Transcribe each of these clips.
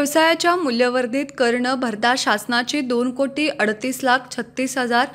व्यवसायाच्या मूल्यवर्धित करणं भरता शासनाची दोन कोटी अडतीस लाख छत्तीस हजार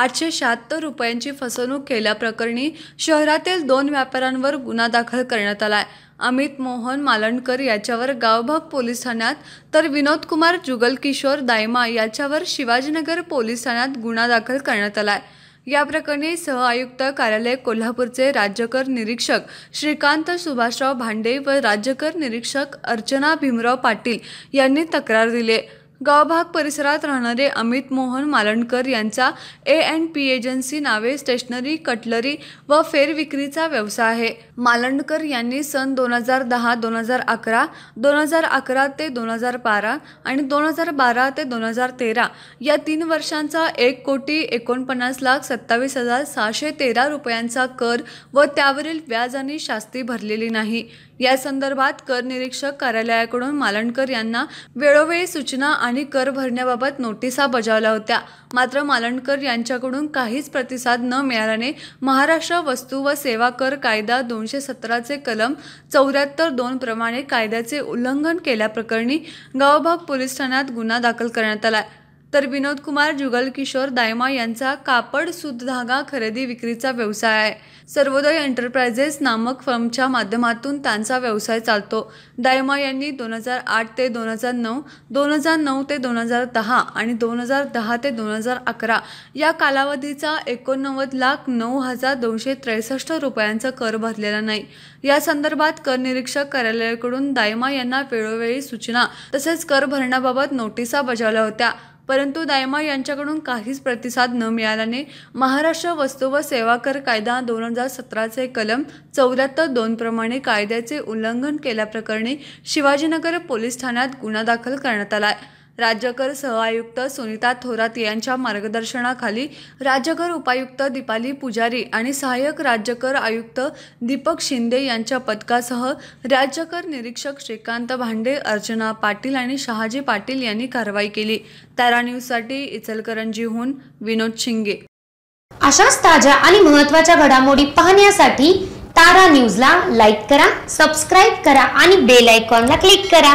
आठशे शहात्तर रुपयांची फसवणूक केल्याप्रकरणी शहरातील दोन व्यापाऱ्यांवर गुन्हा दाखल करण्यात आलाय अमित मोहन मालणकर याच्यावर गावभाग पोलीस ठाण्यात तर विनोद कुमार जुगलकिशोर दायमा याच्यावर शिवाजीनगर पोलीस ठाण्यात गुन्हा दाखल करण्यात आला या प्रकरणी सहआयुक्त कार्यालय कोल्हापूरचे राज्यकर निरीक्षक श्रीकांत सुभाषराव भांडे व राज्यकर निरीक्षक अर्चना भीमराव पाटील यांनी तक्रार दिली गावभाग परिसरात राहणारे अमित मोहन मालणकर यांचा ए अँड पी एजन्सी नावे स्टेशनरी कटलरी व फेरविक्रीचा व्यवसाय आहे मालणकर यांनी सन दोन हजार दहा दोन हजार अकरा दोन हजार अकरा ते दोन हजार बारा आणि दोन हजार बारा ते दोन हजार तेरा या तीन वर्षांचा एक कोटी एकोणपन्नास लाख सत्तावीस हजार सहाशे तेरा रुपयांचा कर व त्यावरील व्याज आणि शास्ती भरलेली नाही या संदर्भात कर निरीक्षक कार्यालयाकडून मालणकर यांना वेळोवेळी सूचना आणि आणि कर भरण्याबाबत नोटिसा बजावल्या होत्या मात्र मालणकर यांच्याकडून काहीच प्रतिसाद न मिळाल्याने महाराष्ट्र वस्तू व सेवा कर कायदा दोनशे सतराचे कलम चौऱ्याहत्तर दोन प्रमाणे कायद्याचे उल्लंघन केल्याप्रकरणी गावभाग पोलीस ठाण्यात गुन्हा दाखल करण्यात आला तर विनोद कुमार जुगल किशोर दायमा यांचा कापड सूत धागा खरेदी विक्रीचा व्यवसाय आहे सर्वोदय एंटरप्राइजेस नामक फर्मच्या माध्यमातून त्यांचा व्यवसाय चालतो दायमा यांनी दोन हजार आठ ते दोन हजार नऊ दोन हजार नऊ ते दोन हजार दहा आणि दोन हजार दहा ते दोन हजार अकरा या कालावधीचा एकोणनव्वद लाख नऊ हजार दोनशे त्रेसष्ट रुपयांचा कर भरलेला नाही या संदर्भात कर निरीक्षक कार्यालयाकडून दायमा यांना वेळोवेळी सूचना तसेच कर भरण्याबाबत नोटिसा बजावल्या होत्या परंतु दायमा यांच्याकडून काहीच प्रतिसाद न मिळाल्याने महाराष्ट्र वस्तू व सेवा कर कायदा दोन हजार सतराचे कलम चौऱ्याहत्तर दोन प्रमाणे कायद्याचे उल्लंघन केल्याप्रकरणी शिवाजीनगर पोलीस ठाण्यात गुन्हा दाखल करण्यात आला आहे राज्यकर सहआयुक्त सुनीता थोरात यांच्या मार्गदर्शनाखाली राज्यकर उपायुक्त दीपाली पुजारी आणि सहाय्यक राज्यकर आयुक्त दीपक शिंदे यांच्या पथकासह राज्यकर निरीक्षक श्रीकांत भांडे अर्चना पाटील आणि शहाजी पाटील यांनी कारवाई केली तारा साठी इचलकरंजीहून विनोद शिंगे अशाच ताज्या आणि महत्वाच्या घडामोडी पाहण्यासाठी तारा न्यूजला लाईक करा सबस्क्राईब करा आणि बेल आयकॉनला क्लिक करा